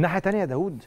ناحية تانية يا داوود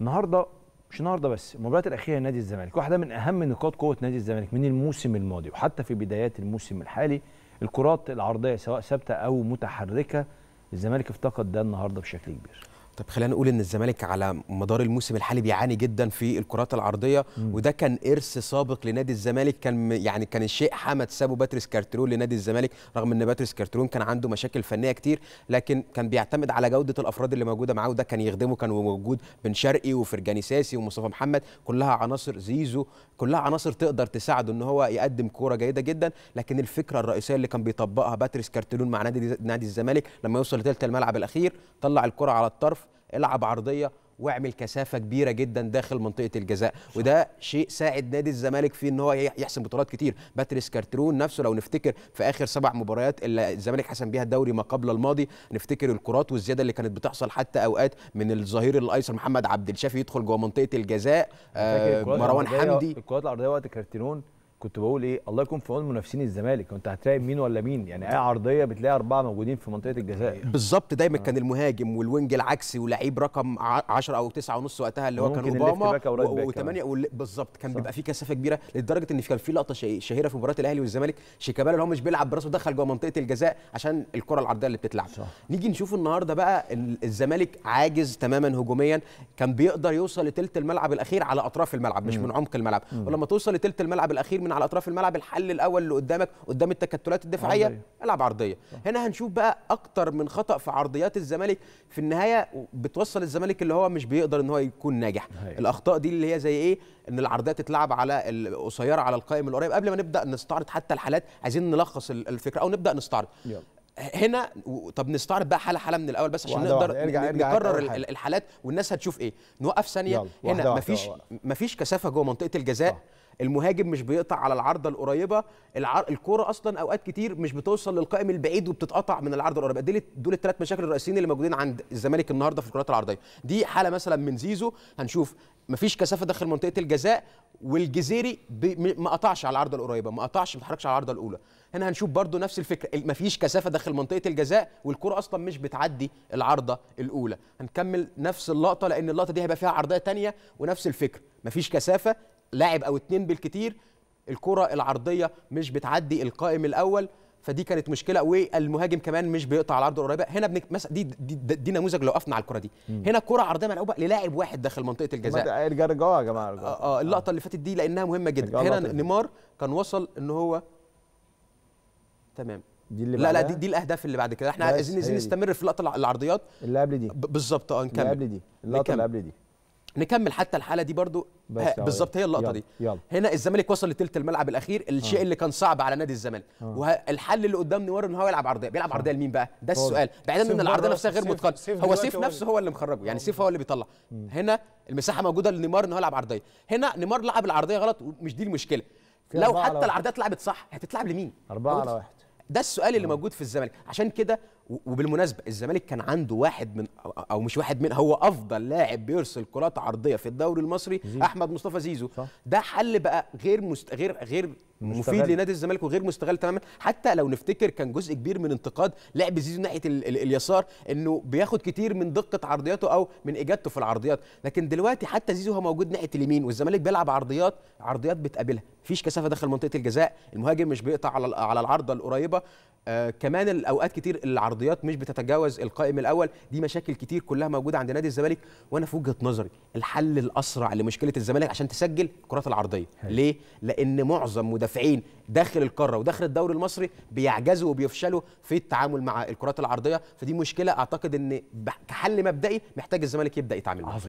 النهارده مش النهارده بس المباريات الاخيره لنادي الزمالك واحده من اهم نقاط قوه نادي الزمالك من الموسم الماضي وحتى في بدايات الموسم الحالي الكرات العرضيه سواء ثابته او متحركه الزمالك افتقد ده النهارده بشكل كبير طب خلينا نقول ان الزمالك على مدار الموسم الحالي بيعاني جدا في الكرات العرضيه مم. وده كان ارث سابق لنادي الزمالك كان يعني كان الشيء حمد سابو باتريس كارترون لنادي الزمالك رغم ان باتريس كارترون كان عنده مشاكل فنيه كتير لكن كان بيعتمد على جوده الافراد اللي موجوده معاه وده كان يخدمه كان موجود بن شرقي وفرجاني ساسي ومصطفى محمد كلها عناصر زيزو كلها عناصر تقدر تساعده ان هو يقدم كوره جيده جدا لكن الفكره الرئيسيه اللي كان بيطبقها باتريس كارترون مع نادي نادي الزمالك لما يوصل لثلث الملعب الاخير طلع الكره على الطرف العب عرضيه واعمل كثافه كبيره جدا داخل منطقه الجزاء صح. وده شيء ساعد نادي الزمالك في ان هو يحسم بطولات كتير باتريس كارترون نفسه لو نفتكر في اخر سبع مباريات اللي الزمالك حسم بيها الدوري ما قبل الماضي نفتكر الكرات والزياده اللي كانت بتحصل حتى اوقات من الظهير الايسر محمد عبد الشافي يدخل جوه منطقه الجزاء آه مروان حمدي الكرات العرضيه وقت كارترون كنت بقول ايه الله يكون في عون منافسين الزمالك وانت هتراقب مين ولا مين يعني اي عرضيه بتلاقي اربعه موجودين في منطقه الجزاء بالظبط دايما آه. كان المهاجم والوينج العكسي ولعيب رقم 10 او 9 ونص وقتها اللي هو كان اوباما و8 بالظبط كان صح. بيبقى في كثافه كبيره لدرجه ان كان في لقطه شهيره في مباراه الاهلي والزمالك شيكابالا اللي هو مش بيلعب براسه دخل جوه منطقه الجزاء عشان الكره العرضيه اللي بتتلعب صح. نيجي نشوف النهارده بقى الزمالك عاجز تماما هجوميا كان بيقدر يوصل لثلث الملعب الاخير على اطراف الملعب مش م. من عمق الملعب ولما توصل لثلث الملعب الاخير من على اطراف الملعب الحل الاول اللي قدامك قدام التكتلات الدفاعيه عرضية. العب عرضيه صح. هنا هنشوف بقى اكتر من خطا في عرضيات الزمالك في النهايه بتوصل الزمالك اللي هو مش بيقدر ان هو يكون ناجح هي. الاخطاء دي اللي هي زي ايه ان العرضيه تتلعب على القصيره على القائم القريب قبل ما نبدا نستعرض حتى الحالات عايزين نلخص الفكره او نبدا نستعرض يلا. هنا طب نستعرض بقى حاله حاله من الاول بس عشان نقدر نكرر الحالات والناس هتشوف ايه نوقف ثانيه هنا مفيش مفيش كثافه جوه منطقه الجزاء أوه. المهاجم مش بيقطع على العارضه القريبه العر... الكوره اصلا اوقات كتير مش بتوصل للقائم البعيد وبتتقطع من العارضه القريبه دول دول الثلاث مشاكل الرئيسيين اللي موجودين عند الزمالك النهارده في الكرات العرضيه دي حاله مثلا من زيزو هنشوف مفيش كثافه داخل منطقه الجزاء والجزيري ما قطعش على العارضه القريبه ما قطعش ما اتحركش على العارضه الاولى هنا هنشوف برضو نفس الفكره مفيش كثافه داخل منطقه الجزاء والكره اصلا مش بتعدي العارضه الاولى هنكمل نفس اللقطه لان اللقطه دي هيبقى فيها عرضيه ثانيه ونفس الفكره مفيش كثافه لاعب او اتنين بالكتير الكره العرضيه مش بتعدي القائم الاول فدي كانت مشكله والمهاجم كمان مش بيقطع العرض القريبه هنا بنك... مثلا دي, دي, دي, دي نموذج لو وقفنا على الكره دي مم. هنا كره عرضيه ملعوبه للاعب واحد داخل منطقه الجزاء ارجع يا جماعه آه, آه اللقطه آه. اللي فاتت دي لانها مهمه جدا هنا نيمار كان وصل ان هو تمام دي اللي لا لا دي, دي الاهداف اللي بعد كده احنا عايزين نستمر في اللقطه العرضيات اللي قبل دي بالظبط اه نكمل اللي قبل دي اللقطه اللي قبل دي نكمل حتى الحاله دي برضو بالظبط هي اللقطه يلا دي يلا هنا الزمالك وصل لثلث الملعب الاخير الشيء آه. اللي كان صعب على نادي الزمالك آه. والحل اللي قدام نوار ان هو يلعب عرضيه بيلعب عرضيه لمين بقى ده السؤال بعيدا ان العرضيه نفسها غير متقنه هو سيف نفسه هو اللي مخرجه يعني سيف هو اللي بيطلع هنا المساحه موجوده لنيمار ان هو يلعب عرضيه هنا نيمار لعب العرضيه غلط ومش دي المشكله لو حتى العرضيه اتلعبت صح هتتلعب لمين 4 على 1 ده السؤال اللي آه. موجود في الزمالك عشان كده وبالمناسبه الزمالك كان عنده واحد من او مش واحد من هو افضل لاعب بيرسل كرات عرضيه في الدوري المصري زيزو. احمد مصطفى زيزو صح. ده حل بقى غير مست... غير غير مستغل. مفيد لنادي الزمالك وغير مستغل تماما حتى لو نفتكر كان جزء كبير من انتقاد لعب زيزو ناحيه ال... ال... اليسار انه بياخد كتير من دقه عرضياته او من اجادته في العرضيات لكن دلوقتي حتى زيزو هو موجود ناحيه اليمين والزمالك بيلعب عرضيات عرضيات بتقابلها مفيش كثافه داخل منطقه الجزاء المهاجم مش بيقطع على على العرضه القريبه آه كمان الاوقات كتير العرض العرضيات مش بتتجاوز القائم الاول دي مشاكل كتير كلها موجوده عند نادي الزمالك وانا في وجهه نظري الحل الاسرع لمشكله الزمالك عشان تسجل الكرات العرضيه هي. ليه لان معظم مدافعين داخل القاره وداخل الدوري المصري بيعجزوا وبيفشلوا في التعامل مع الكرات العرضيه فدي مشكله اعتقد ان كحل مبدئي محتاج الزمالك يبدا يتعامل معاها